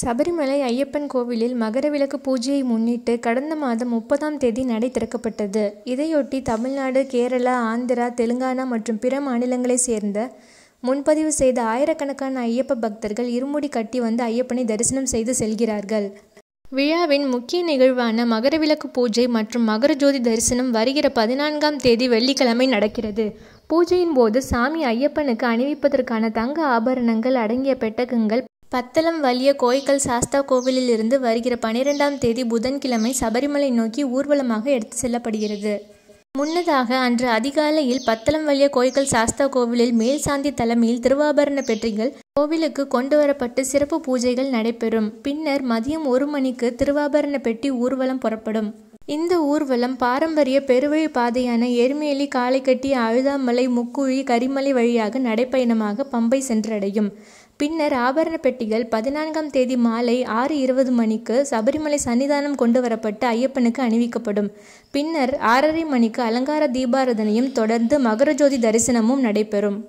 சபரிமலை ஐயப்பன் கோவிலில் மகரவிளக்கு பூஜையை முன்னிட்டு கடந்த மாதம் முப்பதாம் தேதி நடை திறக்கப்பட்டது இதையொட்டி தமிழ்நாடு கேரளா ஆந்திரா தெலுங்கானா மற்றும் பிற மாநிலங்களைச் சேர்ந்த முன்பதிவு செய்த ஆயிரக்கணக்கான ஐயப்ப பக்தர்கள் இருமுடி கட்டி வந்து ஐயப்பனை தரிசனம் செய்து செல்கிறார்கள் விழாவின் முக்கிய நிகழ்வான மகரவிளக்கு பூஜை மற்றும் மகர ஜோதி தரிசனம் வருகிற பதினான்காம் தேதி வெள்ளிக்கிழமை நடக்கிறது பூஜையின் போது சாமி ஐயப்பனுக்கு அணிவிப்பதற்கான தங்க ஆபரணங்கள் அடங்கிய பெட்டகங்கள் பத்தளம் வலிய கோயிக்கல் சாஸ்தா கோவிலில் இருந்து வருகிற பனிரெண்டாம் தேதி புதன்கிழமை சபரிமலை நோக்கி ஊர்வலமாக எடுத்து செல்லப்படுகிறது முன்னதாக அன்று அதிகாலையில் பத்தளம் வலிய கோய்க்கல் சாஸ்தா கோவிலில் மேல்சாந்தி தலைமையில் திருவாபரண பெற்றிகள் கோவிலுக்கு கொண்டு வரப்பட்டு சிறப்பு பூஜைகள் நடைபெறும் பின்னர் மதியம் ஒரு மணிக்கு திருவாபரண பெட்டி ஊர்வலம் புறப்படும் இந்த ஊர்வலம் பாரம்பரிய பெருவழி பாதையான எருமேலி காளைக்கட்டி அழுதாமலை முக்குழி கரிமலை வழியாக நடைப்பயணமாக பம்பை சென்றடையும் பின்னர் ஆபரண பெட்டிகள் பதினான்காம் தேதி மாலை ஆறு இருபது மணிக்கு சபரிமலை சன்னிதானம் கொண்டு வரப்பட்டு ஐயப்பனுக்கு அணிவிக்கப்படும் பின்னர் ஆறரை மணிக்கு அலங்கார தீபாரதனையும் தொடர்ந்து மகரஜோதி தரிசனமும் நடைபெறும்